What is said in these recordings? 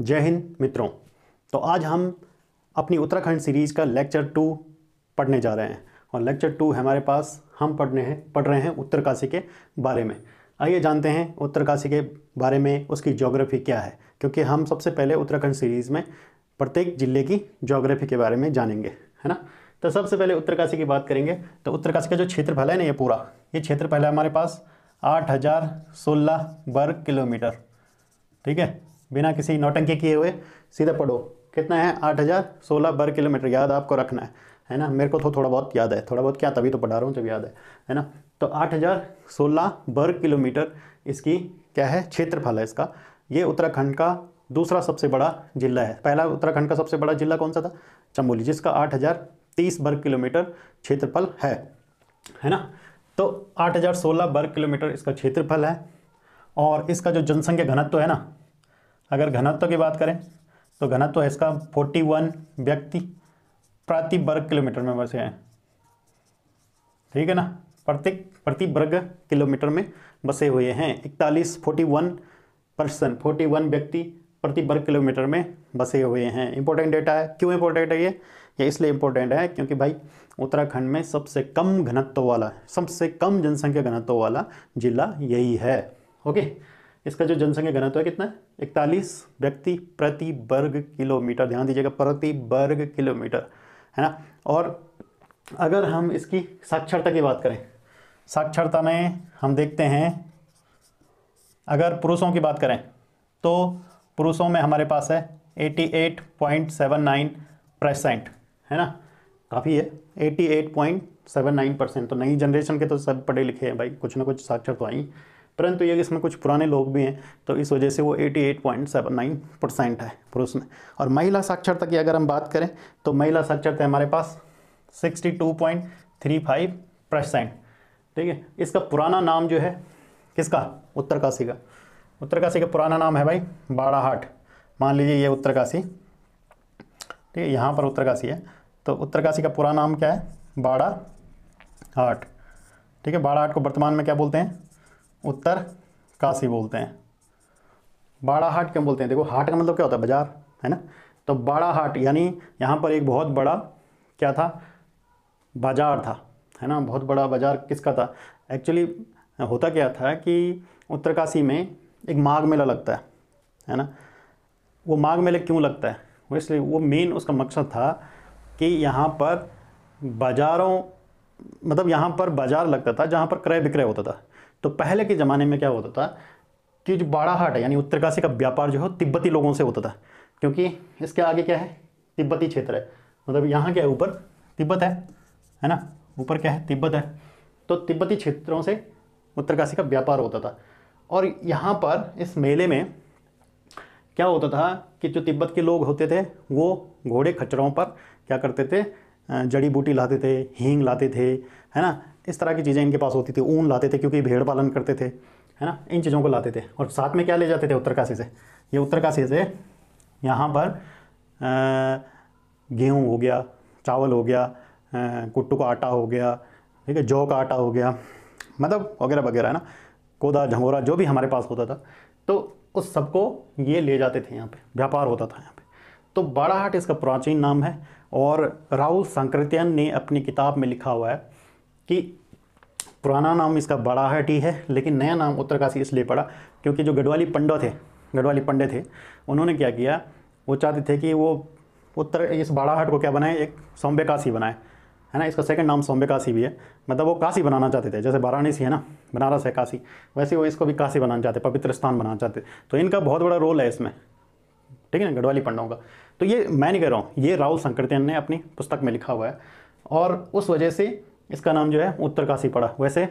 जय हिंद मित्रों तो आज हम अपनी उत्तराखंड सीरीज़ का लेक्चर टू पढ़ने जा रहे हैं और लेक्चर टू हमारे पास हम पढ़ने हैं पढ़ रहे हैं उत्तरकाशी के बारे में आइए जानते हैं उत्तरकाशी के बारे में उसकी ज्योग्राफी क्या है क्योंकि हम सबसे पहले उत्तराखंड सीरीज़ में प्रत्येक जिले की ज्योग्राफी के बारे में जानेंगे है ना तो सबसे पहले उत्तरकाशी की बात करेंगे तो उत्तरकाशी का जो क्षेत्रफल है ना ये पूरा ये क्षेत्रफल है हमारे पास आठ हज़ार सोलह वर्ग किलोमीटर ठीक है बिना किसी नौटंकी किए हुए सीधे पढ़ो कितना है आठ हज़ार सोलह वर्ग किलोमीटर याद आपको रखना है है ना मेरे को तो थोड़ा बहुत याद है थोड़ा बहुत क्या तभी तो पढ़ा रहा हूँ जब याद है है ना तो आठ हज़ार सोलह वर्ग किलोमीटर इसकी क्या है क्षेत्रफल है इसका ये उत्तराखंड का दूसरा सबसे बड़ा जिला है पहला उत्तराखंड का सबसे बड़ा जिला कौन सा था चमोली जिसका आठ हज़ार तीस वर्ग किलोमीटर क्षेत्रफल है है ना तो सोलह वर्ग किलोमीटर इसका क्षेत्रफल है और इसका जो जनसंख्या घनत्व है ना अगर घनत्व की बात करें तो घनत्व है इसका फोर्टी वन व्यक्ति प्रति वर्ग किलोमीटर में बसे हैं ठीक है ना प्रत्येक प्रति वर्ग किलोमीटर में बसे हुए हैं इकतालीस forty one person forty one व्यक्ति प्रति वर्ग किलोमीटर में बसे हुए हैं इंपॉर्टेंट डेटा है क्यों इंपॉर्टेंट है ये ये इसलिए इंपॉर्टेंट है क्योंकि भाई उत्तराखंड में सबसे कम घनत्व वाला सबसे कम जनसंख्या घनत्व वाला जिला यही है ओके इसका जो जनसंख्या घनत्व है कितना है इकतालीस व्यक्ति प्रति वर्ग किलोमीटर ध्यान दीजिएगा प्रति वर्ग किलोमीटर है ना और अगर हम इसकी साक्षरता की बात करें साक्षरता में हम देखते हैं अगर पुरुषों की बात करें तो पुरुषों में हमारे पास है 88.79 परसेंट है ना काफ़ी है 88.79 परसेंट तो नई जनरेशन के तो सब पढ़े लिखे हैं भाई कुछ ना कुछ साक्षर तो आई परंतु ये इसमें कुछ पुराने लोग भी हैं तो इस वजह से वो 88.79 परसेंट है पुरुष में और महिला साक्षरता की अगर हम बात करें तो महिला साक्षरता हमारे पास 62.35 परसेंट ठीक है इसका पुराना नाम जो है किसका उत्तरकाशी का उत्तरकाशी का पुराना नाम है भाई बाड़ाहाट मान लीजिए ये उत्तरकाशी ठीक है यहाँ पर उत्तरकाशी है तो उत्तरकाशी का पुराना नाम क्या है बाड़ा हाट ठीक है बाड़ा हाट को वर्तमान में क्या बोलते हैं उत्तर काशी बोलते हैं बाड़ा हाट क्यों बोलते हैं देखो हाट का मतलब क्या होता है बाजार है ना तो बाड़ा हाट यानी यहाँ पर एक बहुत बड़ा क्या था बाजार था है ना बहुत बड़ा बाजार किसका था एक्चुअली होता क्या था कि उत्तरकाशी में एक माघ मेला लगता है है ना वो माघ मेला क्यों लगता है वो इसलिए वो मेन उसका मकसद था कि यहाँ पर बाज़ारों मतलब यहाँ पर बाज़ार लगता था जहाँ पर क्रय विक्रय होता था तो पहले के ज़माने में क्या होता था कि जो बाड़ाहाट है यानी उत्तरकाशी का व्यापार जो है तिब्बती लोगों से होता था क्योंकि इसके आगे क्या है तिब्बती क्षेत्र है मतलब यहाँ क्या है ऊपर तिब्बत है है ना ऊपर क्या है तिब्बत है तो तिब्बती क्षेत्रों से उत्तरकाशी का व्यापार होता था और यहाँ पर इस मेले में क्या होता था कि जो तिब्बत के लोग होते थे वो घोड़े खच्चरों पर क्या करते थे जड़ी बूटी लाते थे हींग लाते थे है ना इस तरह की चीज़ें इनके पास होती थी ऊन लाते थे क्योंकि भेड़ पालन करते थे है ना इन चीज़ों को लाते थे और साथ में क्या ले जाते थे उत्तरकाशी से ये उत्तरकाशी से यहाँ पर गेहूँ हो गया चावल हो गया कुट्टू का आटा हो गया ठीक है जौ का आटा हो गया मतलब वगैरह वगैरह है ना कोदा झंगोरा जो भी हमारे पास होता था तो उस सबको ये ले जाते थे यहाँ पे व्यापार होता था यहाँ पे तो बाड़ाहाट इसका प्राचीन नाम है और राहुल संकृत्यन ने अपनी किताब में लिखा हुआ है कि पुराना नाम इसका बड़ाहट ही है लेकिन नया नाम उत्तरकाशी इसलिए पड़ा क्योंकि जो गढ़वाली पंडो थे गढ़वाली पंडे थे उन्होंने क्या किया वो चाहते थे कि वो उत्तर इस बाड़ाहट को क्या बनाए एक सौम्बे काशी बनाए है ना इसका सेकंड नाम सौम्बे काशी भी है मतलब वो काशी बनाना चाहते थे जैसे वाराणसी है ना बनारस है काशी वैसे वो इसको भी काशी बनाना चाहते पवित्र स्थान बनाना चाहते तो इनका बहुत बड़ा रोल है इसमें ठीक है ना गढ़वाली पंडों का तो ये मैं नहीं कह रहा हूँ ये राहुल संकरतियन ने अपनी पुस्तक में लिखा हुआ है और उस वजह से इसका नाम जो है उत्तरकाशी पड़ा वैसे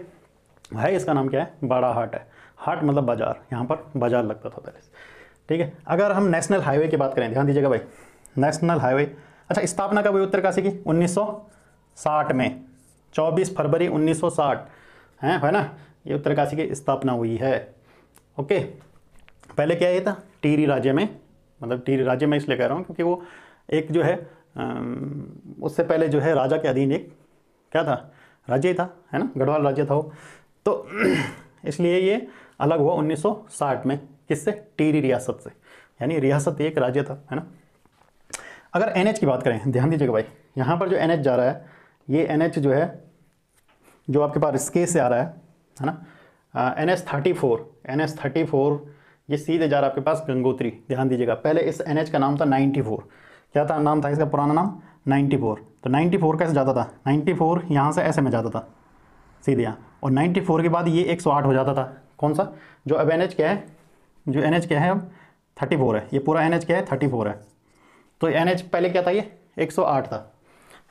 है इसका नाम क्या है बाड़ा हाट है हाट मतलब बाजार यहाँ पर बाजार लगता था पहले ठीक है अगर हम नेशनल हाईवे की बात करें ध्यान दीजिएगा भाई नेशनल हाईवे अच्छा स्थापना कब हुई उत्तरकाशी की 1960 में 24 फरवरी 1960 है है ना ये उत्तरकाशी की स्थापना हुई है ओके पहले क्या ये था टीरी राज्य में मतलब टी राज्य मैं इसलिए कह रहा हूँ क्योंकि वो एक जो है उससे पहले जो है राजा के अधीन एक क्या था राज्य ही था है ना गढ़वाल राज्य था वो तो इसलिए ये अलग हुआ 1960 में किससे टीरी रियासत से यानी रियासत एक राज्य था है ना अगर एन की बात करें ध्यान दीजिएगा भाई यहाँ पर जो एन जा रहा है ये एन जो है जो आपके पास स्के से आ रहा है है ना N S thirty four N S thirty four ये सीधे जा रहा है आपके पास गंगोत्री ध्यान दीजिएगा पहले इस एन का नाम था नाइन्टी क्या था नाम था इसका पुराना नाम 94 तो 94 कैसे जाता था 94 यहाँ से ऐसे में जाता था सीधे यहाँ और 94 के बाद ये 108 हो जाता था कौन सा जो अब एन क्या है जो एन क्या है अब 34 है ये पूरा एन क्या है 34 है तो एन पहले क्या था ये 108 था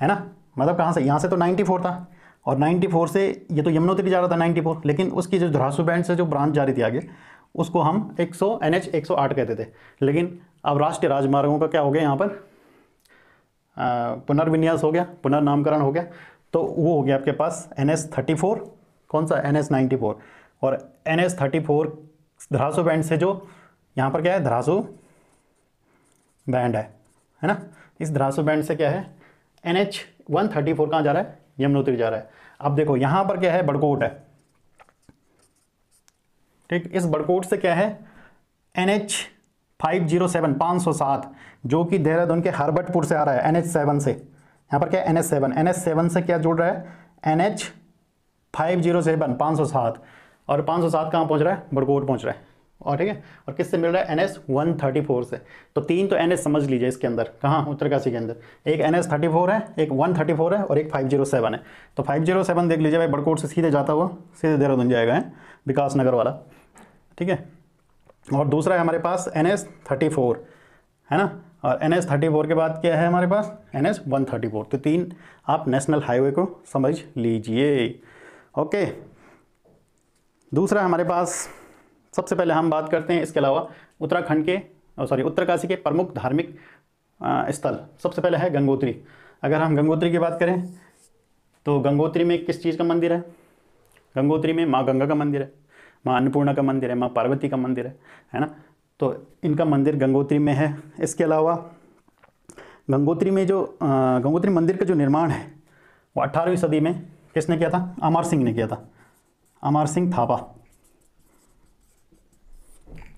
है ना मतलब कहाँ से यहाँ से तो 94 था और 94 से ये तो यमुनोत्री जा रहा था 94 लेकिन उसकी जो धरासू बैंड से जो ब्रांच जा रही थी आगे उसको हम 100 एन एच एक कहते थे लेकिन अब राष्ट्रीय राजमार्गों का क्या हो गया यहाँ पर पुनर्विन्यास हो गया पुनर्नामकरण हो गया तो वो हो गया आपके पास एन एस थर्टी फोर कौन सा एन एस नाइन्टी फोर और N S thirty four Dharasu Band से जो यहाँ पर क्या है धरासू बैंड है है ना इस धरासू बैंड से क्या है N H one thirty four कहाँ जा रहा है यमुनोत्री जा रहा है अब देखो यहाँ पर क्या है बड़कोट है ठीक इस बड़कोट से क्या है N H five zero seven पाँच सौ सात जो कि देहरादून के हरबटपुर से आ रहा है एन एच सेवन से यहाँ पर क्या N H seven N H seven से क्या जुड़ रहा है N H five zero seven पाँच सौ सात और पाँच सौ सात कहाँ पहुँच रहा है बड़कोट पहुँच रहा है और ठीक है और किससे मिल रहा है N S one thirty four से तो तीन तो एन एस समझ लीजिए इसके अंदर कहाँ उत्तरकाशी के अंदर एक एन एस थर्टी फोर है एक वन थर्टी फोर है और एक फाइव जीरो सेवन है तो फाइव जीरो सेवन देख लीजिए भाई बड़कोट से सीधे जाता हुआ सीधे देहरादून जाएगा है विकास नगर वाला ठीक है और दूसरा है हमारे पास एन एस थर्टी फोर है ना और एन एस थर्टी फोर के बाद क्या है हमारे पास N S one thirty four तो तीन आप नेशनल हाईवे को समझ लीजिए ओके दूसरा हमारे पास सबसे पहले हम बात करते हैं इसके अलावा उत्तराखंड के सॉरी उत्तरकाशी के प्रमुख धार्मिक स्थल सबसे पहले है गंगोत्री अगर हम गंगोत्री की बात करें तो गंगोत्री में किस चीज़ का मंदिर है गंगोत्री में माँ गंगा का मंदिर है माँ अन्नपूर्णा का मंदिर है माँ पार्वती का मंदिर है है ना तो इनका मंदिर गंगोत्री में है इसके अलावा गंगोत्री में जो गंगोत्री मंदिर का जो निर्माण है वो अट्ठारहवीं सदी में किसने किया था अमर सिंह ने किया था अमर सिंह थापा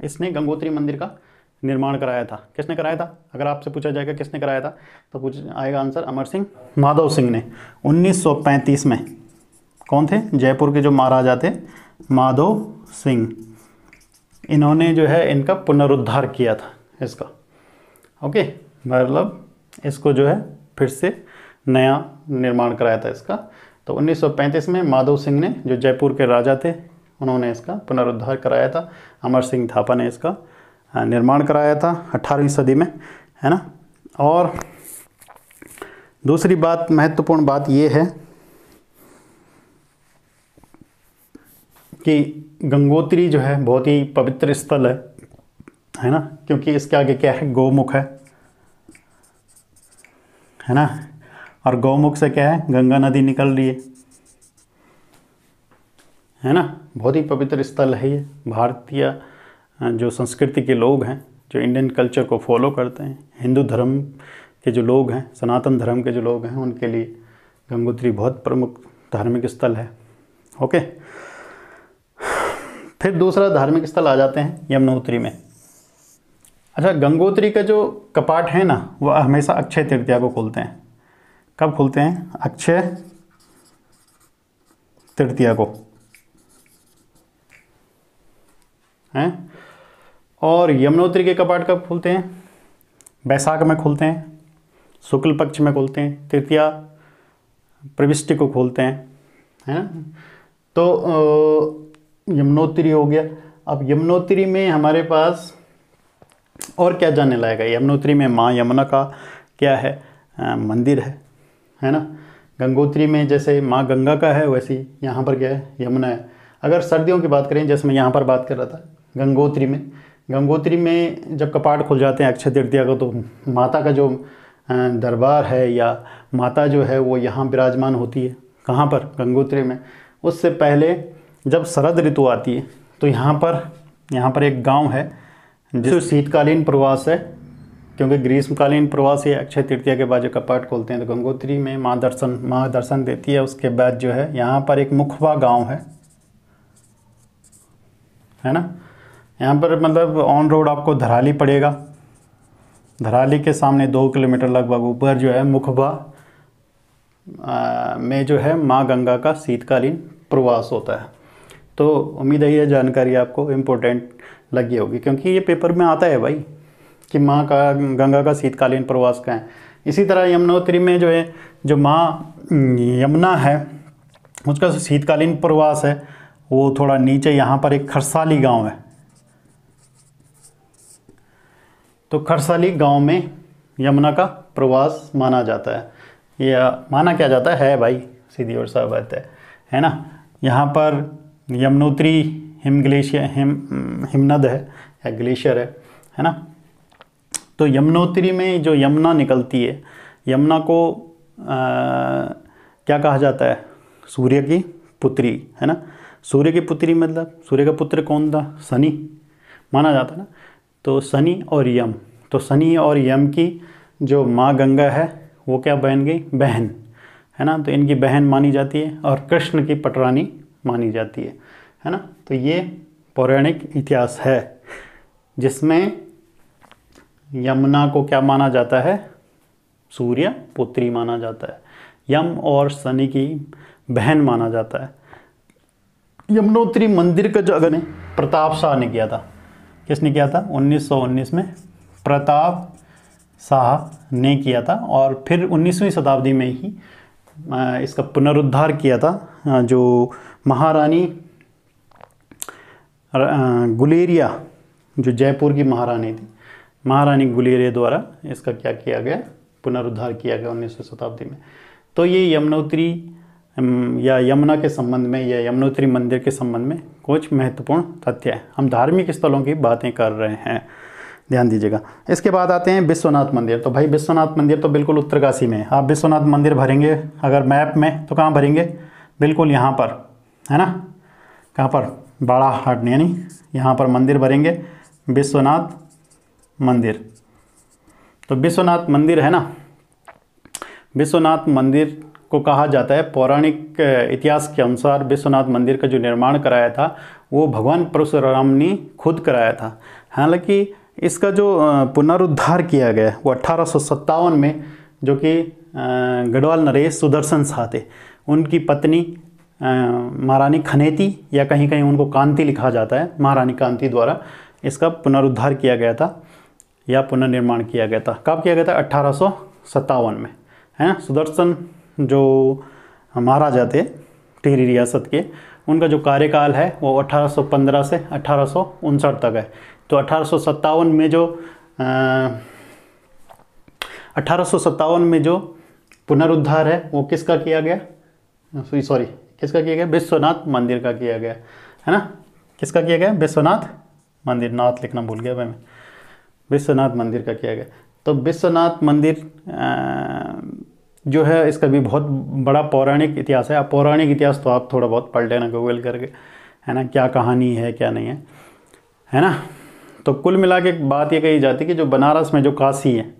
इसने गंगोत्री मंदिर का निर्माण कराया था किसने कराया था अगर आपसे पूछा जाएगा किसने कराया था तो पूछ आएगा आंसर अमर सिंह माधव सिंह ने 1935 में कौन थे जयपुर के जो महाराजा थे माधव सिंह इन्होंने जो है इनका पुनरुद्धार किया था इसका ओके मतलब इसको जो है फिर से नया निर्माण कराया था इसका तो 1935 में माधव सिंह ने जो जयपुर के राजा थे उन्होंने इसका पुनरुद्धार कराया था अमर सिंह थापा ने इसका निर्माण कराया था 18वीं सदी में है ना और दूसरी बात महत्वपूर्ण बात ये है कि गंगोत्री जो है बहुत ही पवित्र स्थल है है ना क्योंकि इसके आगे क्या है गौमुख है है ना और गौमुख से क्या है गंगा नदी निकल रही है है ना बहुत ही पवित्र स्थल है ये भारतीय जो संस्कृति के लोग हैं जो इंडियन कल्चर को फॉलो करते हैं हिंदू धर्म के जो लोग हैं सनातन धर्म के जो लोग हैं उनके लिए गंगोत्री बहुत प्रमुख धार्मिक स्थल है ओके फिर दूसरा धार्मिक स्थल आ जाते हैं यमुनोत्री में अच्छा गंगोत्री का जो कपाट है ना वह हमेशा अक्षय तृतीया को खोलते हैं कब खोलते हैं अक्षय तृतीया को हैं और यमुनोत्री के कपाट कब खुलते हैं बैसाख में खुलते हैं शुक्ल पक्ष में खुलते हैं तृतीया प्रविष्टि को खोलते हैं है ना तो यमुनोत्री हो गया अब यमुनोत्री में हमारे पास और क्या जाने लायक है यमुनोत्री में माँ यमुना का क्या है आ, मंदिर है है ना गंगोत्री में जैसे माँ गंगा का है वैसे ही यहाँ पर क्या है यमुना है अगर सर्दियों की बात करें जैसे मैं यहाँ पर बात कर रहा था गंगोत्री में गंगोत्री में जब कपाट खुल जाते हैं अक्षय तृतीया का तो माता का जो दरबार है या माता जो है वो यहाँ विराजमान होती है कहाँ पर गंगोत्री में उससे पहले जब शरद ऋतु आती है तो यहाँ पर यहाँ पर एक गांव है जिस शीतकालीन प्रवास है क्योंकि ग्रीष्मकालीन प्रवास ये अक्षय तृतीया के बाद जो कपाट खोलते हैं तो गंगोत्री में माँ दर्शन माँ दर्शन देती है उसके बाद जो है यहाँ पर एक मुखवा गांव है है ना यहाँ पर मतलब ऑन रोड आपको धराली पड़ेगा धराली के सामने दो किलोमीटर लगभग ऊपर जो है मुखबा में जो है माँ गंगा का शीतकालीन प्रवास होता है तो उम्मीद है ये जानकारी आपको इम्पोर्टेंट लगी होगी क्योंकि ये पेपर में आता है भाई कि माँ का गंगा का शीतकालीन प्रवास का है इसी तरह यमुनोत्री में जो है जो माँ यमुना है उसका शीतकालीन प्रवास है वो थोड़ा नीचे यहाँ पर एक खरसाली गांव है तो खरसाली गांव में यमुना का प्रवास माना जाता है या माना क्या जाता है, है भाई सीधी और साहब बात है है ना यहाँ पर यमुनोत्री हिम ग्लेशियर हिम हिमनद है या ग्लेशियर है है ना तो यमुनोत्री में जो यमुना निकलती है यमुना को आ, क्या कहा जाता है सूर्य की पुत्री है ना सूर्य की पुत्री मतलब सूर्य का पुत्र कौन था शनि माना जाता है ना तो शनि और यम तो शनि और यम की जो माँ गंगा है वो क्या बहन गई बहन है ना तो इनकी बहन मानी जाती है और कृष्ण की पटरानी मानी जाती है है ना तो ये पौराणिक इतिहास है जिसमें यमुना को क्या माना जाता है सूर्य पुत्री माना जाता है यम और शनि की बहन माना जाता है यमुनोत्री मंदिर का जो अगर प्रताप शाह ने किया था किसने किया था 1919 में प्रताप शाह ने किया था और फिर 19वीं शताब्दी में ही इसका पुनरुद्धार किया था जो महारानी गुलेरिया जो जयपुर की महारानी थी महारानी गुलेरिया द्वारा इसका क्या किया गया पुनरुद्धार किया गया उन्नीसवीं शताब्दी में तो ये यमुनोत्री या यमुना के संबंध में या यमुनोत्री मंदिर के संबंध में कुछ महत्वपूर्ण तथ्य है हम धार्मिक स्थलों की बातें कर रहे हैं ध्यान दीजिएगा इसके बाद आते हैं विश्वनाथ मंदिर तो भाई विश्वनाथ मंदिर तो बिल्कुल उत्तरकाशी में है आप विश्वनाथ मंदिर भरेंगे अगर मैप में तो कहाँ भरेंगे बिल्कुल यहाँ पर है ना कहाँ पर बाड़ा हाट यानी यहाँ पर मंदिर भरेंगे विश्वनाथ मंदिर तो विश्वनाथ मंदिर है ना विश्वनाथ मंदिर को कहा जाता है पौराणिक इतिहास के अनुसार विश्वनाथ मंदिर का जो निर्माण कराया था वो भगवान परशुराम ने खुद कराया था हालांकि इसका जो पुनरुद्धार किया गया वो अट्ठारह में जो कि गढ़वाल नरेश सुदर्शन शाह थे उनकी पत्नी महारानी खनेती या कहीं कहीं उनको कांति लिखा जाता है महारानी कांति द्वारा इसका पुनरुद्धार किया गया था या पुनर्निर्माण किया गया था कब किया गया था अट्ठारह में है ना सुदर्शन जो महाराजा थे टिहरी रियासत के उनका जो कार्यकाल है वो 1815 से अठारह तक है तो अठारह में जो अठारह में जो पुनरुद्धार है वो किसका किया गया सॉरी किसका किया गया विश्वनाथ मंदिर का किया गया है ना किसका किया गया विश्वनाथ मंदिर नाथ लिखना भूल गया भाई मैं विश्वनाथ मंदिर का किया गया तो विश्वनाथ मंदिर जो है इसका भी बहुत बड़ा पौराणिक इतिहास है अब पौराणिक इतिहास तो आप थोड़ा बहुत पढ़ लेना गूगल करके है ना क्या कहानी है क्या नहीं है है ना तो कुल मिला के बात ये कही जाती है कि जो बनारस में जो काशी है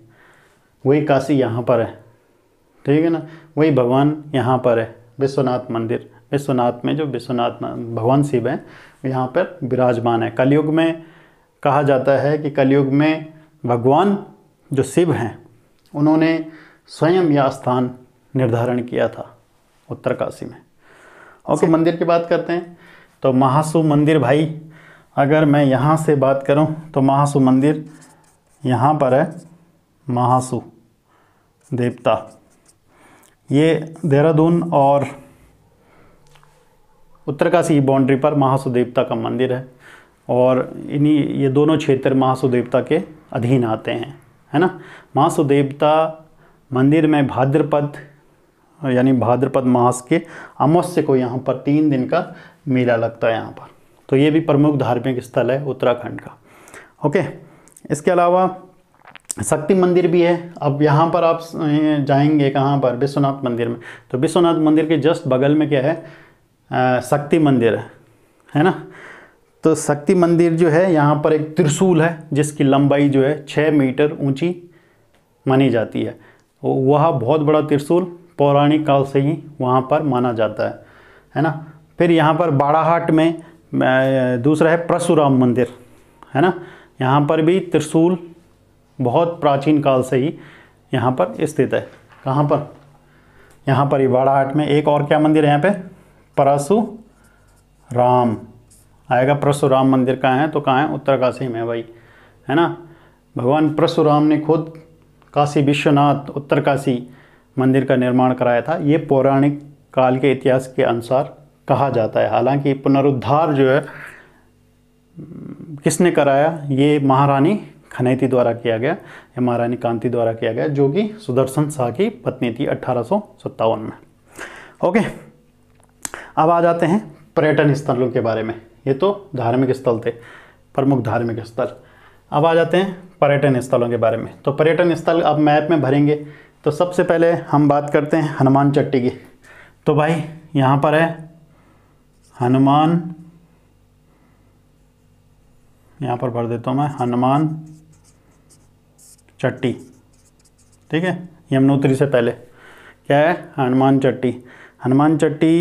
वही काशी यहाँ पर है ठीक है ना वही भगवान यहाँ पर है विश्वनाथ मंदिर विश्वनाथ में जो विश्वनाथ भगवान शिव हैं यहाँ पर विराजमान है कलयुग में कहा जाता है कि कलयुग में भगवान जो शिव हैं उन्होंने स्वयं यह स्थान निर्धारण किया था उत्तरकाशी में ओके मंदिर की बात करते हैं तो महासु मंदिर भाई अगर मैं यहाँ से बात करूँ तो महासु मंदिर यहाँ पर है महासु देवता ये देहरादून और उत्तरकाशी बाउंड्री पर महासु देवता का मंदिर है और इन्हीं ये दोनों क्षेत्र महासु देवता के अधीन आते हैं है ना महासु देवता मंदिर में भाद्रपद यानी भाद्रपद मास के अमावस्या को यहाँ पर तीन दिन का मेला लगता है यहाँ पर तो ये भी प्रमुख धार्मिक स्थल है उत्तराखंड का ओके इसके अलावा शक्ति मंदिर भी है अब यहाँ पर आप जाएंगे कहाँ पर विश्वनाथ मंदिर में तो विश्वनाथ मंदिर के जस्ट बगल में क्या है शक्ति मंदिर है, है ना तो शक्ति मंदिर जो है यहाँ पर एक त्रिशूल है जिसकी लंबाई जो है छः मीटर ऊंची मानी जाती है वह बहुत बड़ा त्रिशूल पौराणिक काल से ही वहाँ पर माना जाता है है ना फिर यहाँ पर बाड़ाहाट में दूसरा है परशुराम मंदिर है ना यहाँ पर भी त्रिशूल बहुत प्राचीन काल से ही यहाँ पर स्थित है कहाँ पर यहाँ पर ही इवाड़ाहाट में एक और क्या मंदिर है यहाँ पे परशु राम आएगा परशुराम मंदिर कहाँ है तो कहाँ है उत्तरकाशी में भाई है ना भगवान परशुराम ने खुद काशी विश्वनाथ उत्तरकाशी मंदिर का निर्माण कराया था ये पौराणिक काल के इतिहास के अनुसार कहा जाता है हालांकि पुनरुद्धार जो है किसने कराया ये महारानी खनैती द्वारा किया गया या महारानी कांति द्वारा किया गया जो कि सुदर्शन शाह की पत्नी थी अट्ठारह में ओके अब आ जाते हैं पर्यटन स्थलों के बारे में ये तो धार्मिक स्थल थे प्रमुख धार्मिक स्थल अब आ जाते हैं पर्यटन स्थलों के बारे में तो पर्यटन स्थल अब मैप में भरेंगे तो सबसे पहले हम बात करते हैं हनुमान चट्टी की तो भाई यहाँ पर है हनुमान यहाँ पर भर देता हूँ मैं हनुमान चट्टी ठीक है यमुनोत्री से पहले क्या है हनुमान चट्टी हनुमान चट्टी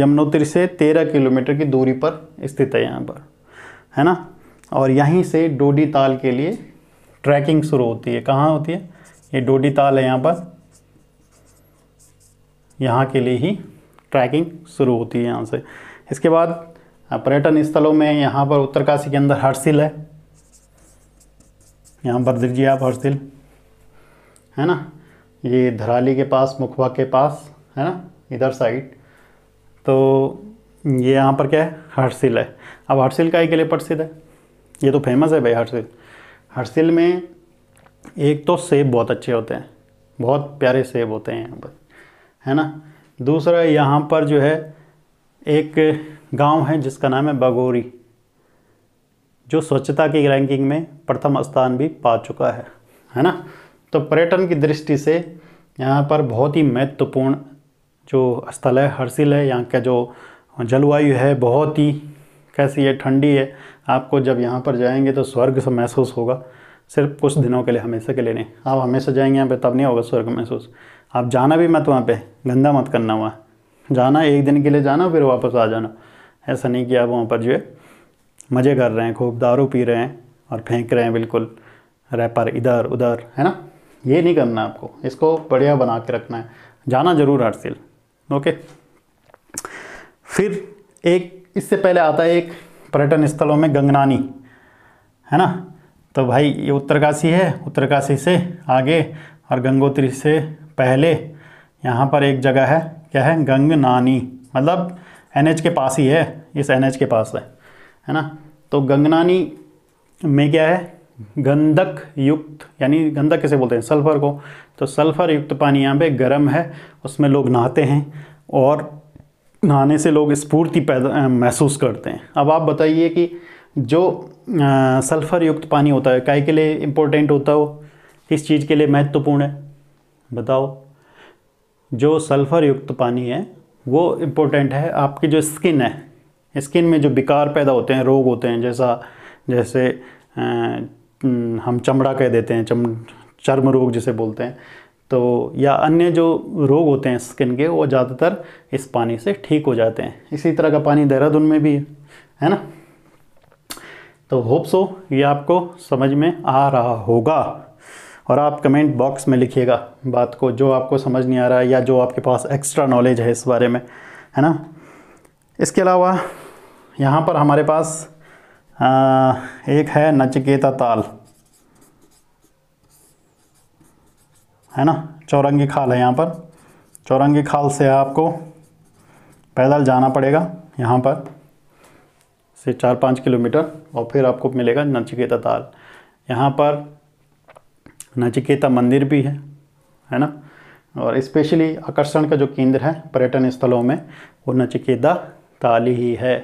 यमुनोत्री से तेरह किलोमीटर की दूरी पर स्थित है यहाँ पर है ना और यहीं से डोडी ताल के लिए ट्रैकिंग शुरू होती है कहाँ होती है ये डोडी ताल है यहाँ पर यहाँ के लिए ही ट्रैकिंग शुरू होती है यहाँ से इसके बाद पर्यटन स्थलों में यहाँ पर उत्तरकाशी के अंदर हर्सिल है यहाँ पर दीजिए आप हर्सिल है ना ये धराली के पास मुखवा के पास है ना इधर साइड तो ये यहाँ पर क्या है हर्सिल है अब हर्सिल का ही के लिए प्रसिद्ध है ये तो फेमस है भाई हर्सिल हर्सिल में एक तो सेब बहुत अच्छे होते हैं बहुत प्यारे सेब होते हैं यहाँ पर है ना दूसरा यहाँ पर जो है एक गांव है जिसका नाम है बागोरी जो स्वच्छता की रैंकिंग में प्रथम स्थान भी पा चुका है है ना तो पर्यटन की दृष्टि से यहाँ पर बहुत ही महत्वपूर्ण जो स्थल है हर्षिल है यहाँ का जो जलवायु है बहुत ही कैसी है ठंडी है आपको जब यहाँ पर जाएंगे तो स्वर्ग से महसूस होगा सिर्फ कुछ दिनों के लिए हमेशा के लिए नहीं आप हमेशा जाएंगे यहाँ पे तब नहीं होगा स्वर्ग महसूस आप जाना भी मत वहाँ पे गंदा मत करना वहाँ जाना एक दिन के लिए जाना फिर वापस आ जाना ऐसा नहीं कि आप वहाँ पर जो है मज़े कर रहे हैं खूब दारू पी रहे हैं और फेंक रहे हैं बिल्कुल रैपर इधर उधर है ना ये नहीं करना आपको इसको बढ़िया बना के रखना है जाना ज़रूर हर सिल ओके फिर एक इससे पहले आता है एक पर्यटन स्थलों में गंगनानी है ना तो भाई ये उत्तरकाशी है उत्तरकाशी से आगे और गंगोत्री से पहले यहाँ पर एक जगह है क्या है गंगनानी मतलब एन के पास ही है इस एन के पास है है ना तो गंगनानी में क्या है गंधक युक्त यानी गंधक किसे बोलते हैं सल्फ़र को तो सल्फ़र युक्त पानी यहाँ पे गर्म है उसमें लोग नहाते हैं और नहाने से लोग स्फूर्ति पैदा महसूस करते हैं अब आप बताइए कि जो सल्फ़र युक्त पानी होता है काय के लिए इम्पोर्टेंट होता हो किस चीज़ के लिए महत्वपूर्ण है बताओ जो सल्फ़र युक्त पानी है वो इम्पोर्टेंट है आपकी जो स्किन है स्किन में जो बिकार पैदा होते हैं रोग होते हैं जैसा जैसे आ, हम चमड़ा कह देते हैं चम चर्म रोग जिसे बोलते हैं तो या अन्य जो रोग होते हैं स्किन के वो ज़्यादातर इस पानी से ठीक हो जाते हैं इसी तरह का पानी देहरादून में भी है है ना तो होप्सो ये आपको समझ में आ रहा होगा और आप कमेंट बॉक्स में लिखिएगा बात को जो आपको समझ नहीं आ रहा है या जो आपके पास एक्स्ट्रा नॉलेज है इस बारे में है ना इसके अलावा यहाँ पर हमारे पास आ, एक है नचकेता ताल है ना चौरंगी खाल है यहाँ पर चौरंगी खाल से आपको पैदल जाना पड़ेगा यहाँ पर से चार पाँच किलोमीटर और फिर आपको मिलेगा नचकेता ताल यहाँ पर नचिकेता मंदिर भी है है ना और स्पेशली आकर्षण का जो केंद्र है पर्यटन स्थलों में वो नचिकेता ताली ही है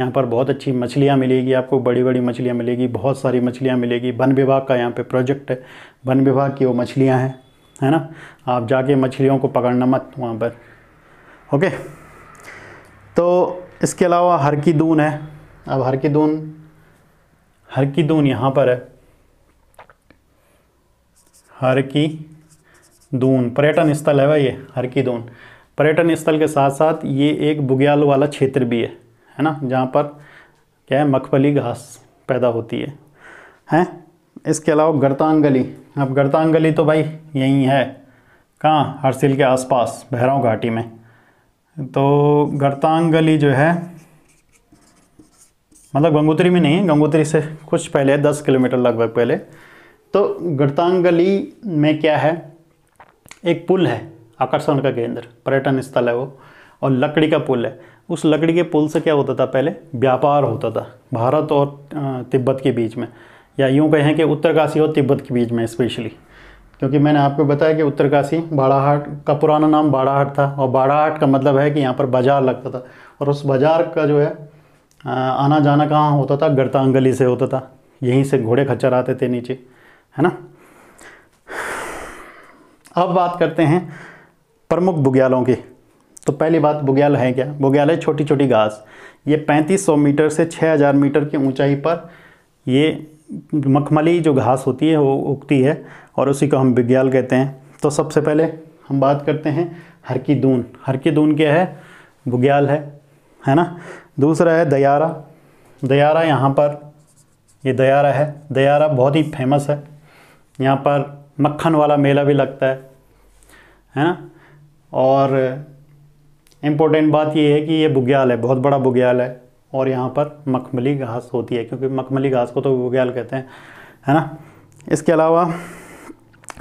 यहाँ पर बहुत अच्छी मछलियाँ मिलेगी आपको बड़ी बड़ी मछलियाँ मिलेगी बहुत सारी मछलियाँ मिलेगी वन विभाग का यहाँ पे प्रोजेक्ट है वन विभाग की वो मछलियाँ हैं है ना आप जाके मछलियों को पकड़ना मत वहाँ पर ओके तो इसके अलावा हर की दून है अब हर की दून हर की दून यहाँ पर है हर की दून पर्यटन स्थल है भाई ये हर की दून पर्यटन स्थल के साथ साथ ये एक बुग्याल वाला क्षेत्र भी है है ना जहाँ पर क्या है मखफली घास पैदा होती है हैं इसके अलावा गर्तांग गली अब गर्तांग गली तो भाई यहीं है कहाँ हरसिल के आसपास भैरव घाटी में तो गर्तांग गली जो है मतलब गंगोत्री में नहीं है गंगोत्री से कुछ पहले दस किलोमीटर लगभग पहले तो गणतांगली में क्या है एक पुल है आकर्षण का केंद्र पर्यटन स्थल है वो और लकड़ी का पुल है उस लकड़ी के पुल से क्या होता था पहले व्यापार होता था भारत और तिब्बत के बीच में या यूँ कहें कि उत्तरकाशी और तिब्बत के बीच में स्पेशली क्योंकि मैंने आपको बताया कि उत्तरकाशी बाड़ाहाट का पुराना नाम बाड़ाहाट था और बाड़ाहाट का मतलब है कि यहाँ पर बाज़ार लगता था और उस बाज़ार का जो है आना जाना कहाँ होता था गर्तांगली से होता था यहीं से घोड़े खच्चर आते थे नीचे है ना अब बात करते हैं प्रमुख बुग्यालों की तो पहली बात बुग्याल है क्या बुग्याल है छोटी छोटी घास ये 3500 मीटर से 6000 मीटर की ऊंचाई पर ये मखमली जो घास होती है वो उगती है और उसी को हम बुग्याल कहते हैं तो सबसे पहले हम बात करते हैं हरकी दून हरकी दून क्या है बुग्याल है है ना दूसरा है दयारा दयारा यहाँ पर ये दयारा है दयारा बहुत ही फेमस है यहाँ पर मक्खन वाला मेला भी लगता है है ना और इम्पोर्टेंट बात ये है कि ये बुग्याल है बहुत बड़ा बुग्याल है और यहाँ पर मखमली घास होती है क्योंकि मखमली घास को तो बुग्याल कहते हैं है ना इसके अलावा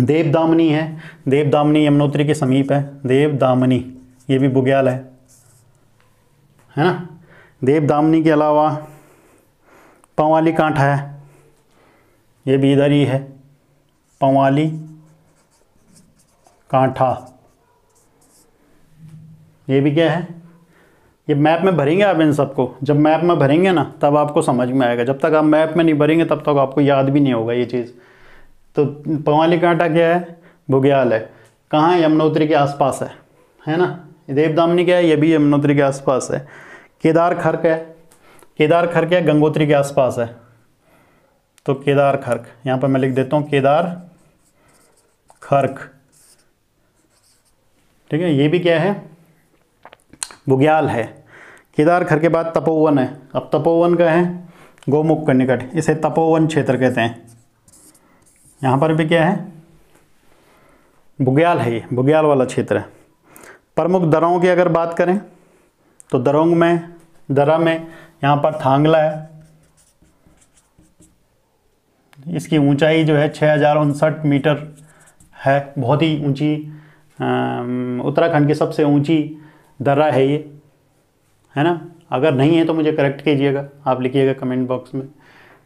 देवदामनी है देवदामनी यमुनोत्री के समीप है देवदामनी ये भी बुग्याल है है ना देवदामनी के अलावा पंवाली कांठा है ये भी इधर ही है पंवाली कांठा ये भी क्या है ये मैप में भरेंगे आप इन सबको जब मैप में भरेंगे ना तब आपको समझ में आएगा जब तक आप मैप में नहीं भरेंगे तब तक आपको याद भी नहीं होगा ये चीज़ तो पवाली कांटा क्या है भुगयाल है कहाँ है यमुनोत्री के आसपास है है ना देवदामनी क्या है ये भी यमुनोत्री के आसपास है केदार खर्क है केदार खर्क है गंगोत्री के आसपास है तो केदार खर्क यहाँ पर मैं लिख देता हूँ केदार खर्क ठीक है ये भी क्या है बुग्याल है केदार खर के बाद तपोवन है अब तपोवन का है गोमुख के निकट इसे तपोवन क्षेत्र कहते हैं यहाँ पर भी क्या है बुग्याल है ये बुग्याल वाला क्षेत्र है प्रमुख दरों की अगर बात करें तो दरोंग में दरा में यहाँ पर थांगला है इसकी ऊंचाई जो है छः हज़ार उनसठ मीटर है बहुत ही ऊंची उत्तराखंड की सबसे ऊंची दर्रा है ये है ना अगर नहीं है तो मुझे करेक्ट कीजिएगा आप लिखिएगा कमेंट बॉक्स में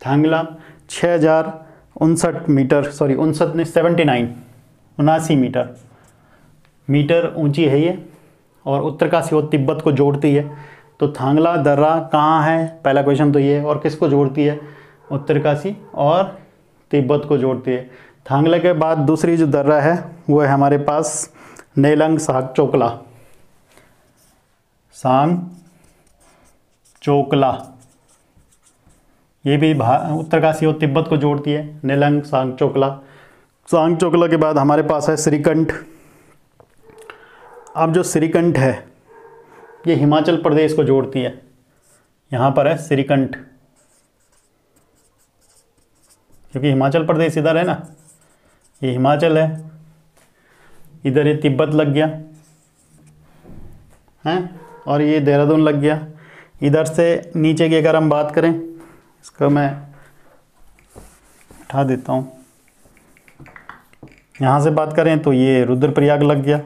थांगला छः हज़ार उनसठ मीटर सॉरी उनसठ नहीं सेवेंटी नाइन उनासी मीटर मीटर ऊंची है ये और उत्तरकाशी और तिब्बत को जोड़ती है तो थांगला दर्रा कहाँ है पहला क्वेश्चन तो ये और किसको जोड़ती है उत्तरकाशी और तिब्बत को जोड़ती है थांगले के बाद दूसरी जो दर्रा है वो है हमारे पास नेलंग साग चोकला सांग चोकला ये भी उत्तरकाशी और तिब्बत को जोड़ती है नेलंग सांग चोकला सांग चोकला के बाद हमारे पास है श्रीकंठ अब जो श्रीकंठ है ये हिमाचल प्रदेश को जोड़ती है यहाँ पर है श्रीकंठ क्योंकि हिमाचल प्रदेश इधर है ना ये हिमाचल है इधर ये तिब्बत लग गया है और ये देहरादून लग गया इधर से नीचे की अगर हम बात करें इसको मैं उठा देता हूँ यहाँ से बात करें तो ये रुद्रप्रयाग लग गया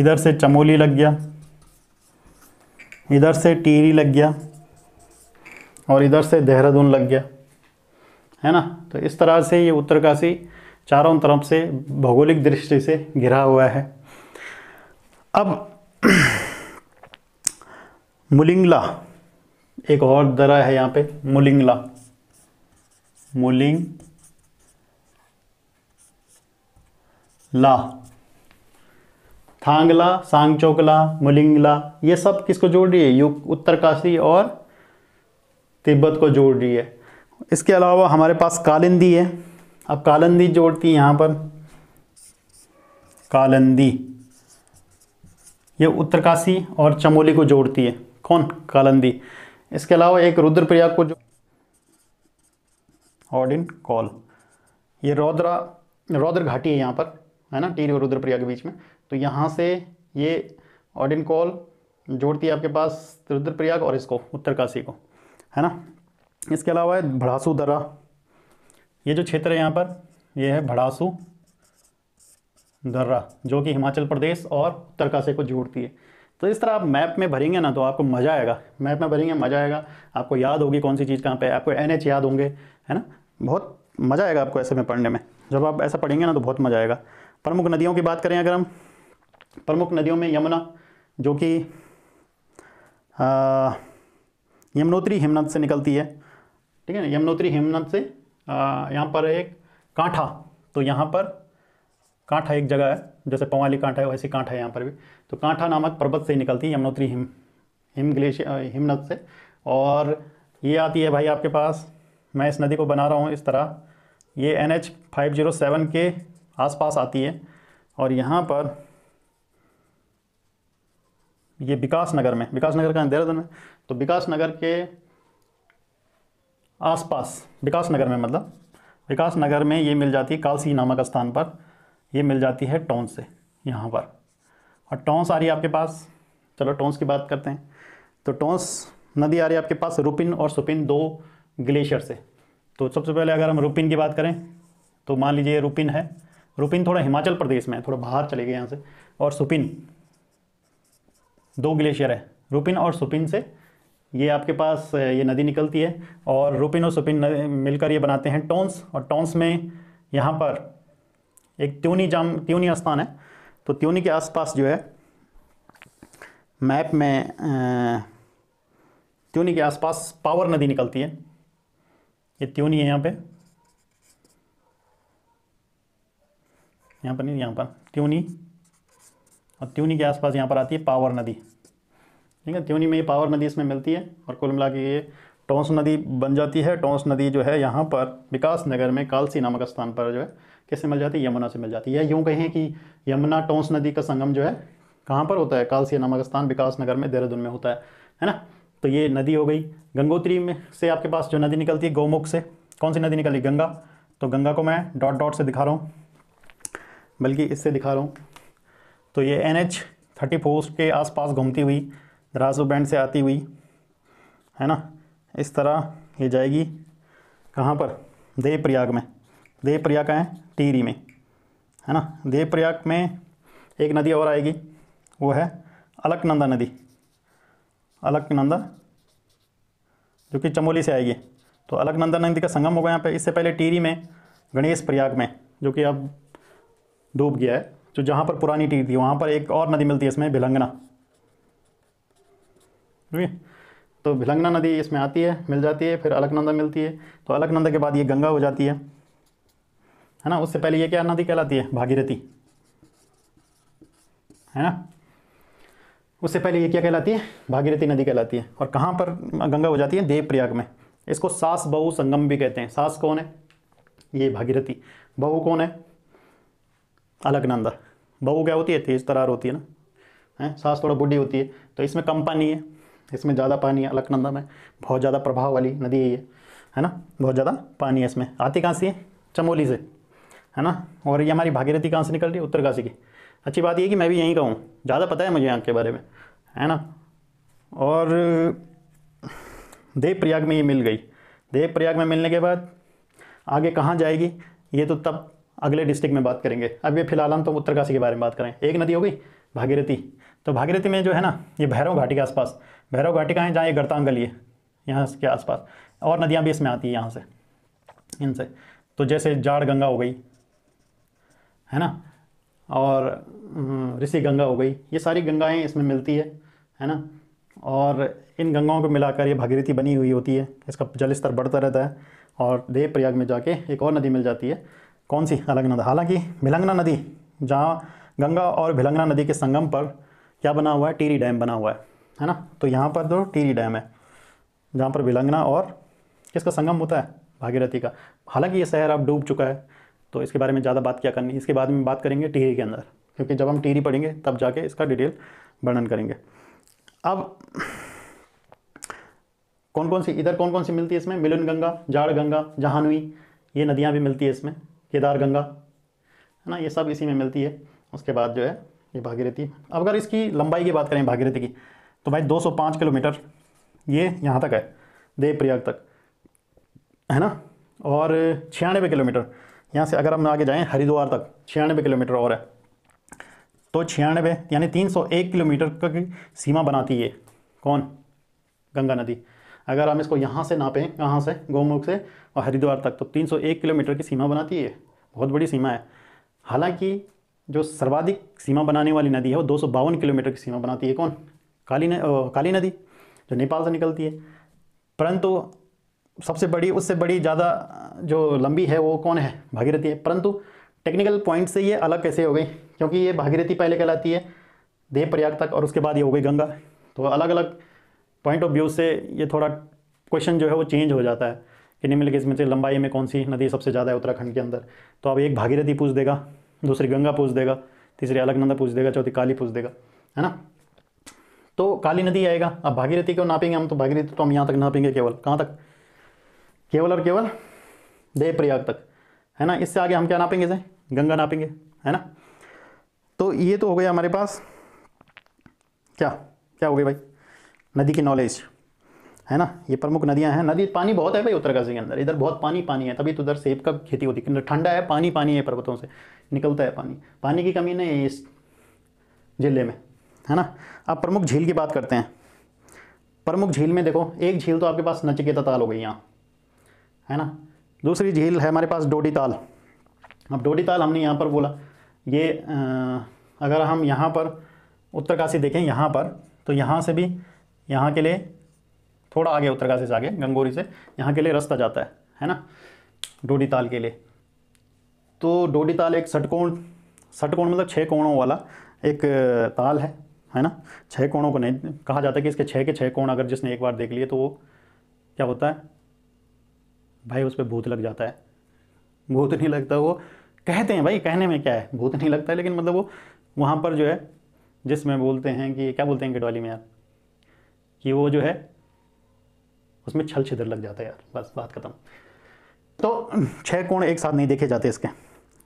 इधर से चमोली लग गया इधर से टीरी लग गया और इधर से देहरादून लग गया है ना तो इस तरह से ये उत्तरकाशी चारों तरफ से भौगोलिक दृष्टि से घिरा हुआ है अब मुलिंगला एक और दरा है यहाँ पे मुलिंगला मुलिंग ला थांगला सांगचोकला मुलिंगला ये सब किसको जोड़ रही है यू उत्तरकाशी और तिब्बत को जोड़ रही है इसके अलावा हमारे पास कालिंदी है अब कालिंदी जोड़ती यहाँ पर कालिंदी ये उत्तरकाशी और चमोली को जोड़ती है कौन कालंदी इसके अलावा एक रुद्रप्रयाग को जो ऑडिन कॉल ये रौद्रा रौद्र घाटी है यहाँ पर है ना टीरी और रुद्रप्रयाग के बीच में तो यहाँ से ये ऑडिन कॉल जोड़ती है आपके पास रुद्रप्रयाग और इसको उत्तरकाशी को है ना इसके अलावा है भड़ासू दर्रा ये जो क्षेत्र है यहाँ पर ये है भड़ासू दर्रा जो कि हिमाचल प्रदेश और उत्तरकाशी को जोड़ती है तो इस तरह आप मैप में भरेंगे ना तो आपको मज़ा आएगा मैप में भरेंगे मज़ा आएगा आपको याद होगी कौन सी चीज़ कहाँ पे आपको एन याद होंगे है ना बहुत मज़ा आएगा आपको ऐसे में पढ़ने में जब आप ऐसा पढ़ेंगे ना तो बहुत मज़ा आएगा प्रमुख नदियों की बात करें अगर हम प्रमुख नदियों में यमुना जो कि यमुनोत्री हिमनद से निकलती है ठीक है ना यमुनोत्री हेमनद से यहाँ पर एक कांठा तो यहाँ पर कांठा एक जगह है जैसे पवाली कांठा है वैसे कांठा है यहाँ पर भी तो कांठा नामक पर्वत से निकलती है यमुनोत्री हिम हिम ग्लेशियर हिमनद से और ये आती है भाई आपके पास मैं इस नदी को बना रहा हूँ इस तरह ये N H five zero seven के आसपास आती है और यहाँ पर ये विकास नगर में विकास नगर का देहरादून में तो विकास नगर के आसपास विकास नगर में मतलब विकास नगर में ये मिल जाती है कालसी नामक स्थान पर ये मिल जाती है टोंस से यहाँ पर और टोंस आ रही है आपके पास चलो टोंस की बात करते हैं तो टोंस नदी आ रही है आपके पास रुपिन और सुपिन दो ग्लेशियर से तो सबसे पहले अगर हम रुपिन की बात करें तो मान लीजिए रुपिन है रुपिन थोड़ा हिमाचल प्रदेश में है थोड़ा बाहर चले गए यहाँ से और सुपिन दो ग्लेशियर है रुपिन और सुपिन से ये आपके पास ये नदी निकलती है और रूपिन और सुपिन मिलकर ये बनाते हैं टोंस और टोन्स में यहाँ पर एक त्यूनी जाम त्यूनी स्थान है तो त्यूनी के आसपास जो है मैप में त्यूनी के आसपास पावर नदी निकलती है ये त्यूनी है यहाँ पे यहाँ पर नहीं यहाँ पर त्यूनी और त्यूनी के आसपास यहाँ पर आती है पावर नदी ठीक है त्योनी में ये पावर नदी इसमें मिलती है और कुल मिला के ये टोंस नदी बन जाती है टोंस नदी जो है यहाँ पर विकास नगर में कालसी नामक स्थान पर जो है किससे मिल जाती है यमुना से मिल जाती है यूँ कहें कि यमुना टोंस नदी का संगम जो है कहाँ पर होता है कालसी नामक स्थान विकास नगर में देहरादून में होता है है ना तो ये नदी हो गई गंगोत्री में से आपके पास जो नदी निकलती है गौमुख से कौन सी नदी निकली गंगा तो गंगा को मैं डॉट डॉट से दिखा रहा हूँ बल्कि इससे दिखा रहा हूँ तो ये एन एच थर्टी के आसपास घूमती हुई द्रासो बैंड से आती हुई है ना इस तरह ये जाएगी कहाँ पर देव प्रयाग में देव प्रयाग है टीरी में है ना देव प्रयाग में एक नदी और आएगी वो है अलकनंदा नदी अलकनंदा जो कि चमोली से आएगी तो अलकनंदा नदी का संगम होगा यहाँ पे इससे पहले टीरी में गणेश प्रयाग में जो कि अब डूब गया है जो जहाँ पर पुरानी टीरी थी वहाँ पर एक और नदी मिलती है इसमें भिलंगना ठीक है तो भिलंगना नदी इसमें आती है मिल जाती है फिर अलकनंदा मिलती है तो अलकनंदा के बाद ये गंगा हो जाती है है ना उससे पहले ये क्या नदी कहलाती है भागीरथी है ना उससे पहले ये क्या कहलाती है भागीरथी नदी कहलाती है और कहाँ पर गंगा हो जाती है देवप्रयाग में इसको सास बहु संगम भी कहते हैं सास कौन है ये भागीरथी बहू कौन है अलकनंदा बहू क्या होती है तेज तरार होती है ना है सास थोड़ा बूढ़ी होती है तो इसमें कम पानी है इसमें ज़्यादा पानी है अलकनंदा में बहुत ज़्यादा प्रभाव वाली नदी है ये है ना बहुत ज़्यादा पानी है इसमें आती कहाँ से है चमोली से है ना और ये हमारी भागीरथी कहाँ से निकल रही है उत्तरकाशी की अच्छी बात ये कि मैं भी यहीं का हूँ ज़्यादा पता है मुझे यहाँ के बारे में है ना और देवप्रयाग में ये मिल गई देवप्रयाग में मिलने के बाद आगे कहाँ जाएगी ये तो तब अगले डिस्ट्रिक्ट में बात करेंगे अब ये फिलहाल हम तो उत्तरकाशी के बारे में बात करें एक नदी हो गई भागीरथी तो भागीरथी में जो है ना ये भैरव घाटी के आसपास भैरव घाटी का है जहाँ ये गर्तांग गली है यहाँ के आसपास और नदियाँ भी इसमें आती हैं यहाँ से इनसे तो जैसे जाड़ गंगा हो गई है ना और ऋषि गंगा हो गई ये सारी गंगाएं इसमें मिलती है है ना और इन गंगाओं को मिलाकर ये भागीरथी बनी हुई होती है इसका जल स्तर बढ़ता रहता है और देव प्रयाग में जाके एक और नदी मिल जाती है कौन सी अलगनंदा हालांकि भिलंगना नदी जहाँ गंगा और भिलंगना नदी के संगम पर क्या बना हुआ है टीरी डैम बना हुआ है है ना तो यहाँ पर तो टीरी डैम है जहाँ पर विलंगना और किसका संगम होता है भागीरथी का हालांकि ये शहर अब डूब चुका है तो इसके बारे में ज़्यादा बात क्या करनी इसके बाद में बात करेंगे टीरी के अंदर क्योंकि जब हम टीरी पढ़ेंगे तब जाके इसका डिटेल वर्णन करेंगे अब कौन कौन सी इधर कौन कौन सी मिलती है इसमें मिलन गंगा जाड़ गंगा जहानवी ये नदियाँ भी मिलती है इसमें केदार गंगा है ना ये सब इसी में मिलती है उसके बाद जो है ये भागीरथी अब अगर इसकी लंबाई की बात करें भागीरथी की तो भाई 205 किलोमीटर ये यहाँ तक है देवप्रयाग तक है ना और छियानवे किलोमीटर यहाँ से अगर हम आगे जाएँ हरिद्वार तक छियानवे किलोमीटर और है तो छियानवे यानी 301 किलोमीटर की सीमा बनाती है कौन गंगा नदी अगर हम इसको यहाँ से नापें कहाँ से गौमुख से और हरिद्वार तक तो 301 किलोमीटर की सीमा बनाती है बहुत बड़ी सीमा है हालांकि जो सर्वाधिक सीमा बनाने वाली नदी है वो दो किलोमीटर की सीमा बनाती है कौन काली न, ओ, काली नदी जो नेपाल से निकलती है परंतु सबसे बड़ी उससे बड़ी ज़्यादा जो लंबी है वो कौन है भागीरथी है परंतु टेक्निकल पॉइंट से ये अलग कैसे हो गई क्योंकि ये भागीरथी पहले कहलाती है देव प्रयाग तक और उसके बाद ये हो गई गंगा तो अलग अलग पॉइंट ऑफ व्यू से ये थोड़ा क्वेश्चन जो है वो चेंज हो जाता है कि निम्नलिखित में से लंबाई में कौन सी नदी सबसे ज़्यादा है उत्तराखंड के अंदर तो अब एक भागीरथी पूछ देगा दूसरी गंगा पूछ देगा तीसरी अलगनंदा पूछ देगा चौथी काली पूछ देगा है ना तो काली नदी आएगा अब भागीरथी को नापेंगे हम तो भागीरथी तो हम यहाँ तक नापेंगे केवल कहाँ तक केवल और केवल देवप्रयाग तक है ना इससे आगे हम क्या नापेंगे इसे गंगा नापेंगे है ना तो ये तो हो गया हमारे पास क्या क्या हो गया भाई नदी की नॉलेज है ना ये प्रमुख नदियां हैं नदी पानी बहुत है भाई उत्तरकाशी के अंदर इधर बहुत पानी पानी है तभी तो उधर सेब का खेती होती है ठंडा है पानी पानी है पर्वतों से निकलता है पानी पानी की कमी नहीं है इस ज़िले में है ना अब प्रमुख झील की बात करते हैं प्रमुख झील में देखो एक झील तो आपके पास नचिकेता ताल हो गई यहाँ है ना दूसरी झील है हमारे पास डोडी ताल अब डोडी ताल हमने यहाँ पर बोला ये आ, अगर हम यहाँ पर उत्तरकाशी देखें यहाँ पर तो यहाँ से भी यहाँ के लिए थोड़ा आगे उत्तरकाशी से आगे गंगोरी से यहाँ के लिए रास्ता जाता है है ना डोडी ताल के लिए तो डोडी ताल एक षटकोण षटकोण मतलब छः कोणों वाला एक ताल है है ना छः कोणों को नहीं कहा जाता है कि इसके छः के छः कोण अगर जिसने एक बार देख लिए तो वो क्या होता है भाई उस पर भूत लग जाता है भूत नहीं लगता वो कहते हैं भाई कहने में क्या है भूत नहीं लगता है लेकिन मतलब वो वहाँ पर जो है जिसमें बोलते हैं कि क्या बोलते हैं गिटवाली में यार कि वो जो है उसमें छल छिदर लग जाता है यार बस बात खत्म तो छः कोण एक साथ नहीं देखे जाते इसके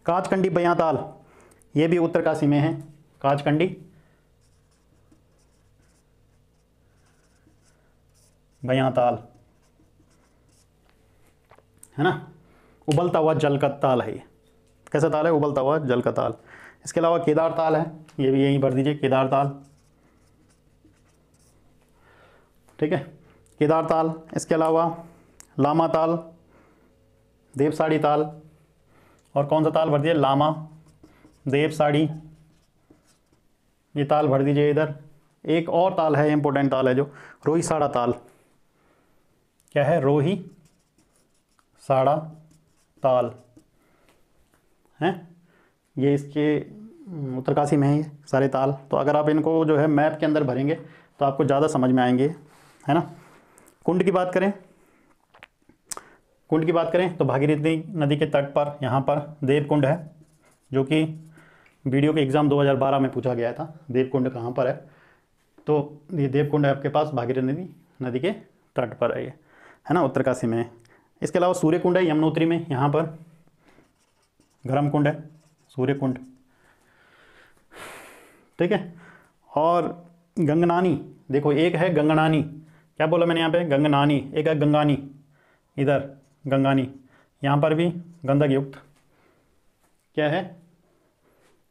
काचकंडी बयाताल ताल ये भी उत्तरकाशी में है काचकंडी बयाताल ताल है ना उबलता हुआ जल का ताल है ये कैसा ताल है उबलता हुआ जल का ताल इसके अलावा केदार ताल है ये भी यहीं भर दीजिए केदार ताल ठीक है केदार ताल इसके अलावा लामा ताल देवसाड़ी ताल और कौन सा ताल भर दिया लामा देव साड़ी ये ताल भर दीजिए इधर एक और ताल है इम्पोर्टेंट ताल है जो रोही साड़ा ताल क्या है रोही साड़ा ताल हैं ये इसके उत्तरकाशी में है ये सारे ताल तो अगर आप इनको जो है मैप के अंदर भरेंगे तो आपको ज़्यादा समझ में आएंगे है ना कुंड की बात करें कुंड की बात करें तो भागीरथी नदी के तट पर यहाँ पर देवकुंड है जो कि वीडियो के एग्ज़ाम 2012 में पूछा गया था देवकुंड कहाँ पर है तो ये देवकुंड है आपके पास भागीरथ नदी नदी के तट पर है ये है ना उत्तरकाशी में इसके अलावा सूर्य कुंड है यमुनोत्री में यहाँ पर गर्म कुंड है सूर्य कुंड ठीक है और गंगनानी देखो एक है गंगनानी क्या बोला मैंने यहाँ पे गंगनानी एक है गंगानी इधर गंगानी यहाँ पर भी गंधक युक्त क्या है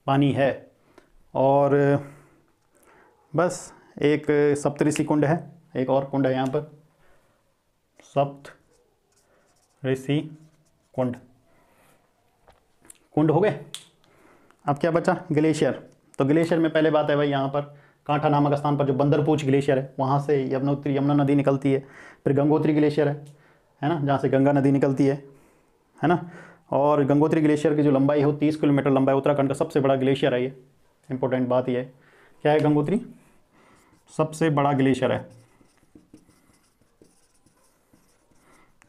पानी है और बस एक सप्तऋषि कुंड है एक और कुंड है यहाँ पर सप्त ऋषि कुंड कुंड हो गए अब क्या बचा ग्लेशियर तो ग्लेशियर में पहले बात है भाई यहाँ पर कांठा नामक स्थान पर जो बंदरपूछ ग्लेशियर है वहाँ से यमुनोत्री यमुना नदी निकलती है फिर गंगोत्री ग्लेशियर है है ना जहाँ से गंगा नदी निकलती है है ना और गंगोत्री ग्लेशियर की जो लंबाई हो तीस किलोमीटर लंबा है उत्तराखंड का सबसे बड़ा ग्लेशियर है ये इंपॉर्टेंट बात यह है क्या है गंगोत्री सबसे बड़ा ग्लेशियर है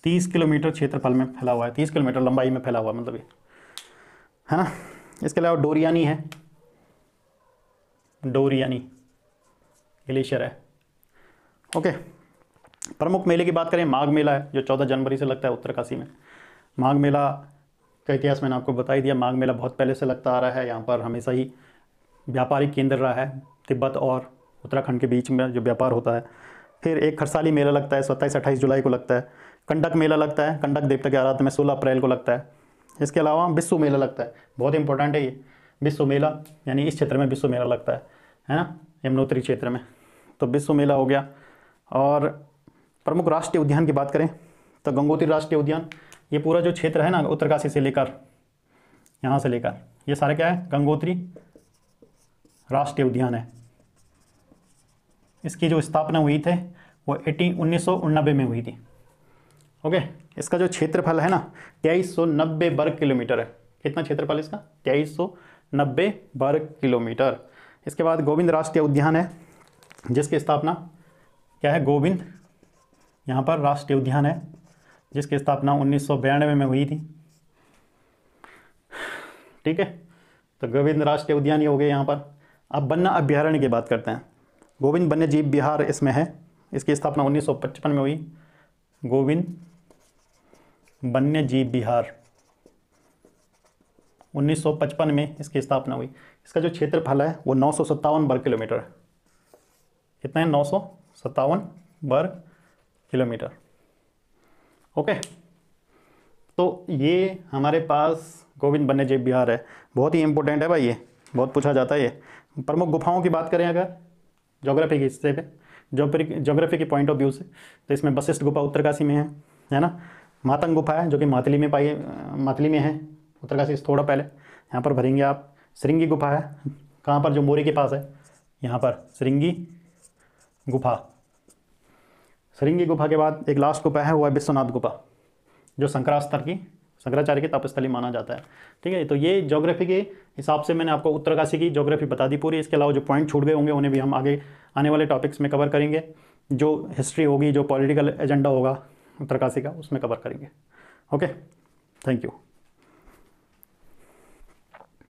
तीस किलोमीटर क्षेत्रफल में फैला हुआ है तीस किलोमीटर लंबाई में फैला हुआ है मतलब ये है ना इसके अलावा डोरियानी है डोरियानी ग्लेशियर है ओके प्रमुख मेले की बात करें माघ मेला है जो चौदह जनवरी से लगता है उत्तरकाशी में माघ मेला का इतिहास मैंने आपको बताई दिया माघ मेला बहुत पहले से लगता आ रहा है यहाँ पर हमेशा ही व्यापारिक केंद्र रहा है तिब्बत और उत्तराखंड के बीच में जो व्यापार होता है फिर एक खरसाली मेला लगता है सत्ताईस अट्ठाईस जुलाई को लगता है कंडक मेला लगता है कंडक देवता के आराधना में सोलह अप्रैल को लगता है इसके अलावा विश्व मेला लगता है बहुत इंपॉर्टेंट है ये विश्व मेला यानी इस क्षेत्र में विश्व मेला लगता है है ना यमुनोत्री क्षेत्र में तो विश्व मेला हो गया और प्रमुख राष्ट्रीय उद्यान की बात करें तो गंगोत्री राष्ट्रीय उद्यान ये पूरा जो क्षेत्र है ना उत्तरकाशी से लेकर यहाँ से लेकर ये सारे क्या है गंगोत्री राष्ट्रीय उद्यान है इसकी जो स्थापना हुई थी वो एटीन उन्नीस में हुई थी ओके इसका जो क्षेत्रफल है ना तेईस वर्ग किलोमीटर है कितना क्षेत्रफल इसका तेईस वर्ग किलोमीटर इसके बाद गोविंद राष्ट्रीय उद्यान है जिसकी स्थापना क्या है गोविंद यहाँ पर राष्ट्रीय उद्यान है जिसकी स्थापना उन्नीस में हुई थी ठीक है तो गोविंद राष्ट्रीय उद्यान ये हो गए यहाँ पर अब बन्ना अभ्यारण्य की बात करते हैं गोविंद वन्य जीव बिहार इसमें है इसकी स्थापना 1955 में हुई गोविंद वन्य जीव बिहार 1955 में इसकी स्थापना हुई इसका जो क्षेत्रफल है वो नौ वर्ग किलोमीटर है कितना है नौ वर्ग किलोमीटर ओके तो ये हमारे पास गोविंद बन्य जेब बिहार है बहुत ही इंपॉर्टेंट है भाई ये बहुत पूछा जाता है ये प्रमुख गुफाओं की बात करें अगर जोग्राफी के हिस्से पे जोग्राफी के पॉइंट ऑफ व्यू से तो इसमें वशिष्ठ गुफा उत्तरकाशी में है है ना मातंग गुफा है जो कि मातली में पाई मातली में है उत्तरकाशी से थोड़ा पहले यहाँ पर भरेंगे आप श्रृंगी गुफा है कहाँ पर जो मोरी के पास है यहाँ पर श्रृंगी गुफा सरिंगी गुफा के बाद एक लास्ट गुफा है वो है विश्वनाथ गुफा जो शंकरास्तर की शंकराचार्य की तपस्थली माना जाता है ठीक है तो ये जोग्राफी के हिसाब से मैंने आपको उत्तरकाशी की जोग्राफी बता दी पूरी इसके अलावा जो पॉइंट छूट गए होंगे उन्हें भी हम आगे आने वाले टॉपिक्स में कवर करेंगे जो हिस्ट्री होगी जो पॉलिटिकल एजेंडा होगा उत्तरकाशी का उसमें कवर करेंगे ओके थैंक यू